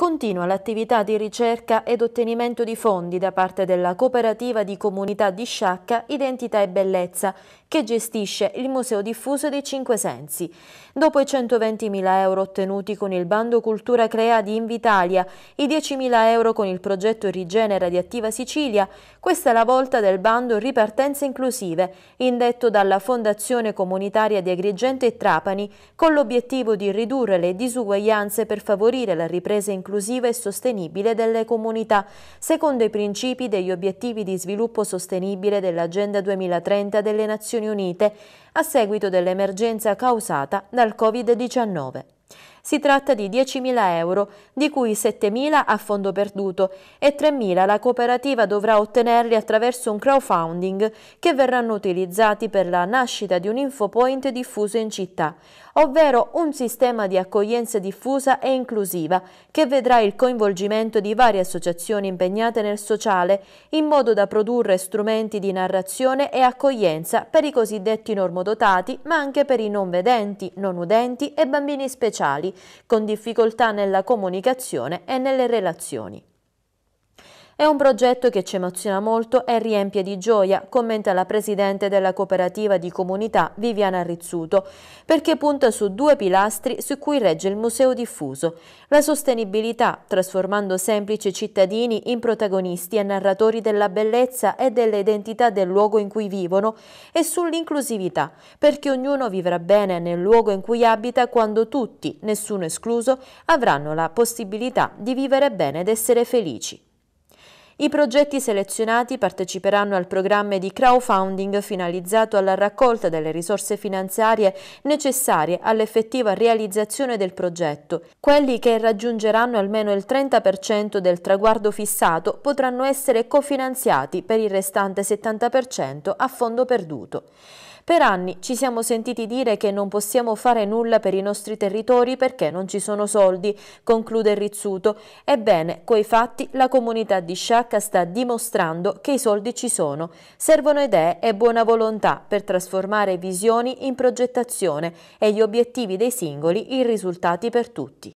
Continua l'attività di ricerca ed ottenimento di fondi da parte della cooperativa di comunità di Sciacca Identità e Bellezza, che gestisce il Museo Diffuso dei Cinque Sensi. Dopo i 120.000 euro ottenuti con il bando Cultura Crea di Invitalia, i 10.000 euro con il progetto Rigenera di Attiva Sicilia, questa è la volta del bando Ripartenze Inclusive, indetto dalla Fondazione Comunitaria di Agrigente e Trapani, con l'obiettivo di ridurre le disuguaglianze per favorire la ripresa inclusiva inclusiva e sostenibile delle comunità, secondo i principi degli obiettivi di sviluppo sostenibile dell'Agenda 2030 delle Nazioni Unite, a seguito dell'emergenza causata dal Covid-19. Si tratta di 10.000 euro, di cui 7.000 a fondo perduto e 3.000 la cooperativa dovrà ottenerli attraverso un crowdfunding che verranno utilizzati per la nascita di un infopoint diffuso in città, ovvero un sistema di accoglienza diffusa e inclusiva che vedrà il coinvolgimento di varie associazioni impegnate nel sociale in modo da produrre strumenti di narrazione e accoglienza per i cosiddetti normodotati ma anche per i non vedenti, non udenti e bambini speciali con difficoltà nella comunicazione e nelle relazioni. È un progetto che ci emoziona molto e riempie di gioia, commenta la presidente della cooperativa di comunità Viviana Rizzuto, perché punta su due pilastri su cui regge il museo diffuso. La sostenibilità, trasformando semplici cittadini in protagonisti e narratori della bellezza e dell'identità del luogo in cui vivono, e sull'inclusività, perché ognuno vivrà bene nel luogo in cui abita quando tutti, nessuno escluso, avranno la possibilità di vivere bene ed essere felici. I progetti selezionati parteciperanno al programma di crowdfunding finalizzato alla raccolta delle risorse finanziarie necessarie all'effettiva realizzazione del progetto. Quelli che raggiungeranno almeno il 30% del traguardo fissato potranno essere cofinanziati per il restante 70% a fondo perduto. Per anni ci siamo sentiti dire che non possiamo fare nulla per i nostri territori perché non ci sono soldi, conclude Rizzuto. Ebbene, coi fatti la comunità di Sciacca sta dimostrando che i soldi ci sono. Servono idee e buona volontà per trasformare visioni in progettazione e gli obiettivi dei singoli in risultati per tutti.